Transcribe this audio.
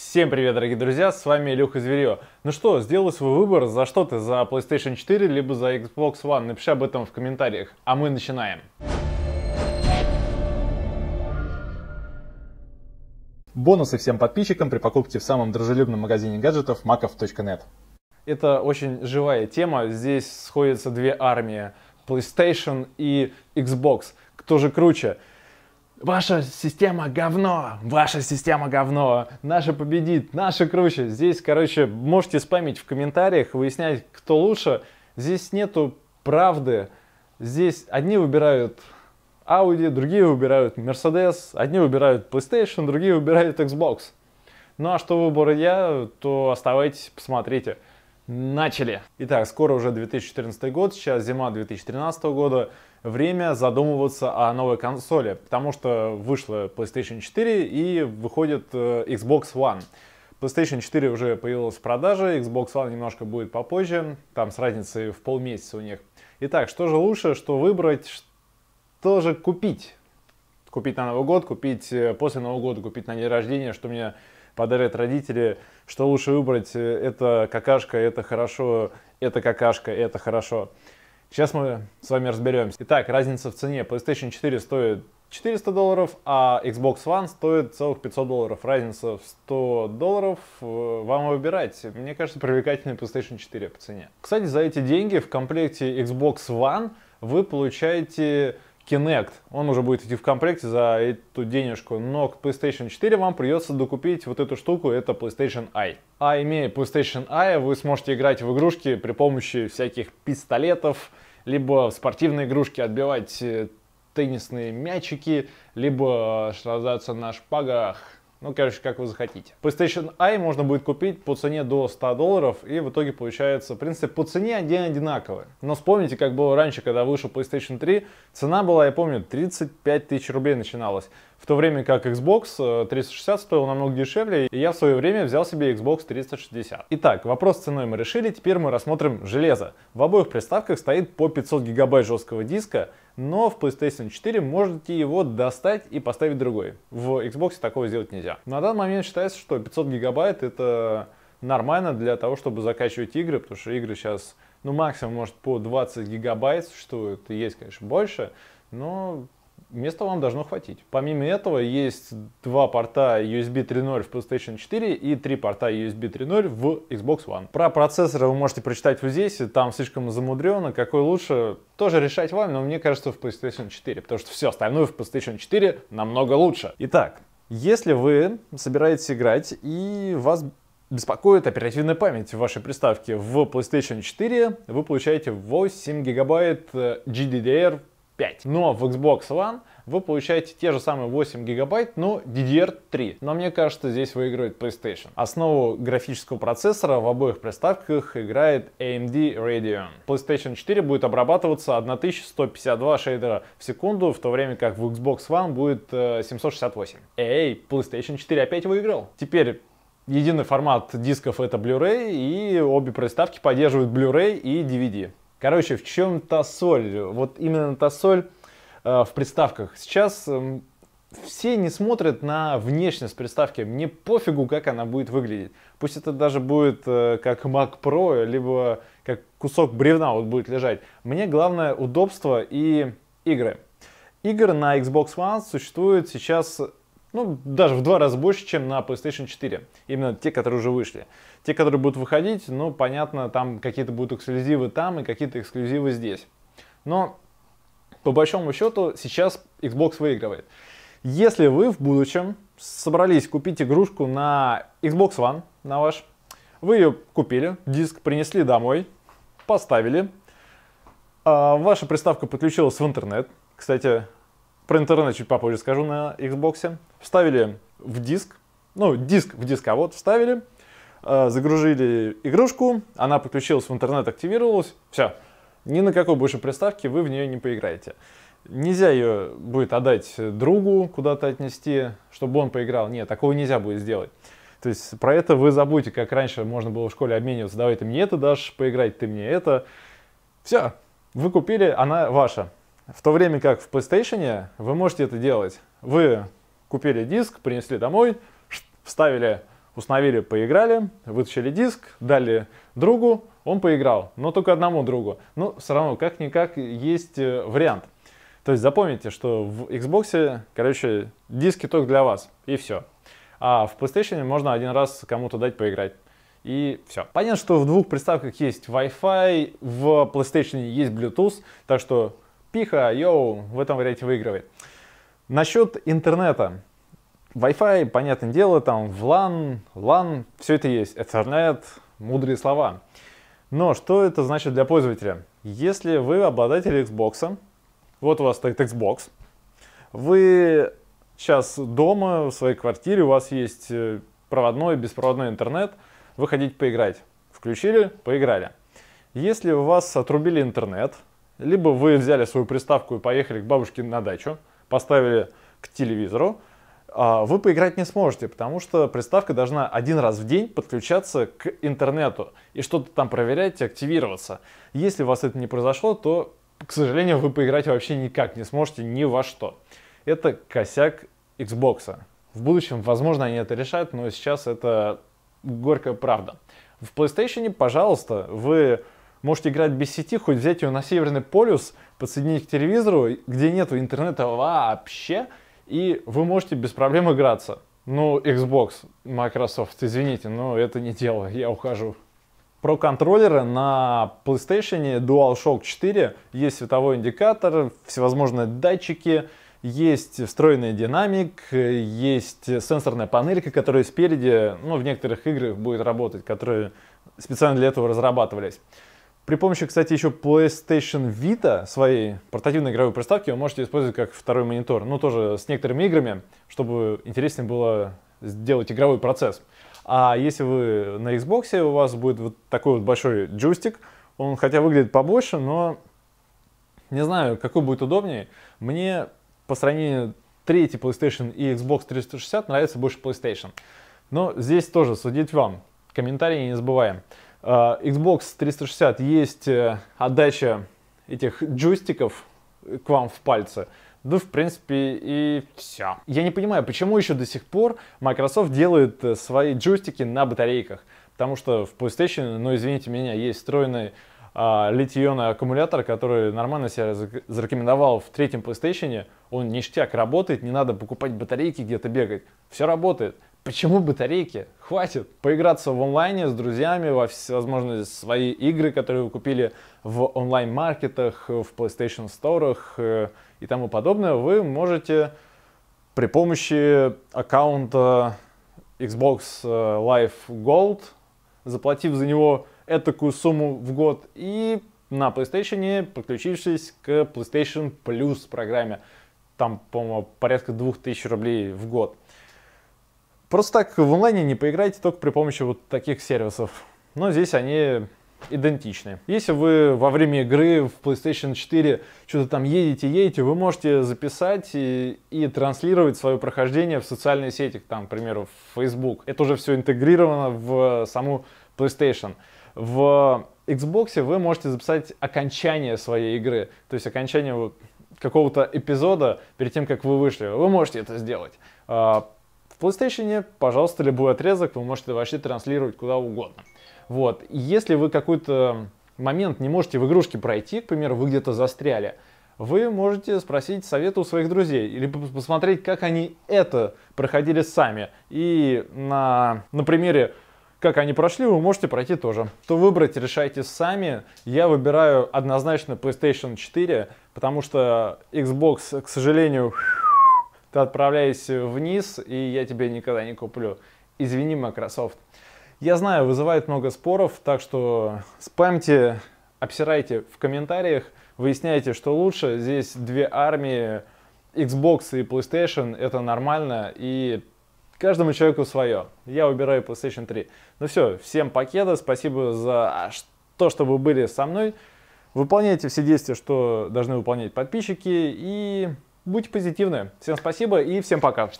Всем привет, дорогие друзья, с вами Илюха Зверье. Ну что, сделай свой выбор за что ты, за PlayStation 4 либо за Xbox One, напиши об этом в комментариях. А мы начинаем. Бонусы всем подписчикам при покупке в самом дружелюбном магазине гаджетов маков.нет. Это очень живая тема, здесь сходятся две армии, PlayStation и Xbox. Кто же круче? Ваша система говно, ваша система говно, наша победит, наша круче. Здесь, короче, можете спамить в комментариях, выяснять, кто лучше. Здесь нету правды. Здесь одни выбирают Audi, другие выбирают Mercedes, одни выбирают PlayStation, другие выбирают Xbox. Ну а что выбор я, то оставайтесь, посмотрите. Начали! Итак, скоро уже 2014 год, сейчас зима 2013 года время задумываться о новой консоли, потому что вышла PlayStation 4 и выходит э, Xbox One. PlayStation 4 уже появилась в продаже, Xbox One немножко будет попозже, там с разницей в полмесяца у них. Итак, что же лучше, что выбрать, что же купить? Купить на Новый год, купить э, после Нового года, купить на день рождения, что мне подарят родители, что лучше выбрать, э, это какашка, это хорошо, это какашка, это хорошо. Сейчас мы с вами разберемся. Итак, разница в цене. PlayStation 4 стоит 400 долларов, а Xbox One стоит целых 500 долларов. Разница в 100 долларов. Э, вам выбирать. Мне кажется, привлекательный PlayStation 4 по цене. Кстати, за эти деньги в комплекте Xbox One вы получаете Kinect. Он уже будет идти в комплекте за эту денежку. Но к PlayStation 4 вам придется докупить вот эту штуку, это PlayStation Eye. А имея PlayStation Eye, вы сможете играть в игрушки при помощи всяких пистолетов, либо в спортивные игрушки отбивать э, теннисные мячики, либо э, сражаться на шпагах. Ну, короче, как вы захотите. PlayStation i можно будет купить по цене до 100 долларов, и в итоге получается, в принципе, по цене они одинаковые. Но вспомните, как было раньше, когда вышел PlayStation 3, цена была, я помню, 35 тысяч рублей начиналась. В то время как Xbox 360 э, стоил намного дешевле, и я в свое время взял себе Xbox 360. Итак, вопрос с ценой мы решили, теперь мы рассмотрим железо. В обоих приставках стоит по 500 гигабайт жесткого диска, но в PlayStation 4 можете его достать и поставить другой. В Xbox такого сделать нельзя. На данный момент считается, что 500 гигабайт это нормально для того, чтобы закачивать игры, потому что игры сейчас, ну максимум может по 20 гигабайт существует, и есть, конечно, больше, но места вам должно хватить. Помимо этого есть два порта USB 3.0 в PlayStation 4 и три порта USB 3.0 в Xbox One. Про процессоры вы можете прочитать вот здесь, там слишком замудрено, какой лучше, тоже решать вам, но мне кажется в PlayStation 4, потому что все остальное в PlayStation 4 намного лучше. Итак, если вы собираетесь играть и вас беспокоит оперативная память в вашей приставке, в PlayStation 4 вы получаете 8 гигабайт э, GDDR 5. Но в Xbox One вы получаете те же самые 8 гигабайт, но DDR3. Но мне кажется, здесь выигрывает PlayStation. Основу графического процессора в обоих приставках играет AMD Radeon. PlayStation 4 будет обрабатываться 1152 шейдера в секунду, в то время как в Xbox One будет 768. Э, Эй, PlayStation 4 опять выиграл. Теперь единый формат дисков это Blu-ray, и обе приставки поддерживают Blu-ray и DVD. Короче, в чем та соль? Вот именно та соль э, в приставках. Сейчас э, все не смотрят на внешность приставки. Мне пофигу, как она будет выглядеть. Пусть это даже будет э, как Mac Pro, либо как кусок бревна вот будет лежать. Мне главное удобство и игры. Игр на Xbox One существует сейчас ну, даже в два раза больше, чем на PlayStation 4. Именно те, которые уже вышли. Те, которые будут выходить, ну, понятно, там какие-то будут эксклюзивы там и какие-то эксклюзивы здесь. Но, по большому счету, сейчас Xbox выигрывает. Если вы в будущем собрались купить игрушку на Xbox One, на ваш, вы ее купили, диск принесли домой, поставили, а, ваша приставка подключилась в интернет. Кстати, про интернет чуть попозже скажу на Xbox вставили в диск, ну, диск в дисковод а вставили, э, загрузили игрушку, она подключилась в интернет, активировалась, все. Ни на какой больше приставке вы в нее не поиграете. Нельзя ее будет отдать другу, куда-то отнести, чтобы он поиграл. Нет, такого нельзя будет сделать. То есть про это вы забудете, как раньше можно было в школе обмениваться. Давай ты мне это дашь поиграть, ты мне это. Все, вы купили, она ваша. В то время как в PlayStation вы можете это делать. Вы купили диск, принесли домой, вставили, установили, поиграли, вытащили диск, дали другу, он поиграл, но только одному другу. Но ну, все равно, как-никак, есть э, вариант. То есть запомните, что в Xbox, короче, диски только для вас, и все. А в PlayStation можно один раз кому-то дать поиграть. И все. Понятно, что в двух приставках есть Wi-Fi, в PlayStation есть Bluetooth, так что пиха, йоу, в этом варианте выигрывает. Насчет интернета. Wi-Fi, понятное дело, там VLAN, LAN, все это есть. Ethernet, мудрые слова. Но что это значит для пользователя? Если вы обладатель Xbox, вот у вас стоит Xbox, вы сейчас дома, в своей квартире, у вас есть э, проводной, беспроводной интернет, вы хотите поиграть. Включили, поиграли. Если у вас отрубили интернет, либо вы взяли свою приставку и поехали к бабушке на дачу, поставили к телевизору, а, вы поиграть не сможете, потому что приставка должна один раз в день подключаться к интернету и что-то там проверять и активироваться. Если у вас это не произошло, то, к сожалению, вы поиграть вообще никак не сможете ни во что. Это косяк Xbox. В будущем, возможно, они это решают, но сейчас это горькая правда. В PlayStation, пожалуйста, вы Можете играть без сети, хоть взять ее на Северный полюс, подсоединить к телевизору, где нет интернета вообще, и вы можете без проблем играться. Ну, Xbox, Microsoft, извините, но это не дело, я ухожу. Про контроллеры на PlayStation DualShock 4 есть световой индикатор, всевозможные датчики, есть встроенный динамик, есть сенсорная панелька, которая спереди, ну, в некоторых играх будет работать, которые специально для этого разрабатывались. При помощи, кстати, еще PlayStation Vita, своей портативной игровой приставки, вы можете использовать как второй монитор. Ну, тоже с некоторыми играми, чтобы интереснее было сделать игровой процесс. А если вы на Xbox, у вас будет вот такой вот большой джойстик. Он хотя выглядит побольше, но не знаю, какой будет удобнее. Мне по сравнению третий PlayStation и Xbox 360 нравится больше PlayStation. Но здесь тоже судить вам. Комментарии не забываем. А, Xbox 360 есть э, отдача этих джойстиков к вам в пальцы. Ну, в принципе, и все. Я не понимаю, почему еще до сих пор Microsoft делает э, свои джойстики на батарейках. Потому что в PlayStation, ну, извините меня, есть встроенный а, литий-ионный аккумулятор, который нормально себя зарекомендовал в третьем PlayStation. Он ништяк работает, не надо покупать батарейки где-то бегать. Все работает. Почему батарейки? Хватит поиграться в онлайне с друзьями, во всевозможные свои игры, которые вы купили в онлайн-маркетах, в PlayStation Store э, и тому подобное, вы можете при помощи аккаунта Xbox э, Live Gold, заплатив за него этакую сумму в год, и на PlayStation подключившись к PlayStation Plus программе. Там, по-моему, порядка 2000 рублей в год. Просто так в онлайне не поиграете только при помощи вот таких сервисов. Но здесь они идентичны. Если вы во время игры в PlayStation 4 что-то там едете, едете, вы можете записать и, и транслировать свое прохождение в социальные сети, там, к примеру, в Facebook. Это уже все интегрировано в саму PlayStation. В Xbox вы можете записать окончание своей игры, то есть окончание какого-то эпизода перед тем, как вы вышли. Вы можете это сделать. А, в PlayStation, пожалуйста, любой отрезок вы можете вообще транслировать куда угодно. Вот. Если вы какой-то момент не можете в игрушке пройти, к примеру, вы где-то застряли, вы можете спросить совета у своих друзей или посмотреть, как они это проходили сами. И на, на примере, как они прошли, вы можете пройти тоже. То выбрать, решайте сами. Я выбираю однозначно PlayStation 4, потому что Xbox, к сожалению, ты отправляйся вниз, и я тебе никогда не куплю. Извини, Microsoft. Я знаю, вызывает много споров, так что спамьте, обсирайте в комментариях, выясняйте, что лучше. Здесь две армии, Xbox и PlayStation, это нормально, и каждому человеку свое. Я выбираю PlayStation 3. Ну все, всем пакета, спасибо за то, что вы были со мной. Выполняйте все действия, что должны выполнять подписчики, и будьте позитивны. Всем спасибо и всем пока.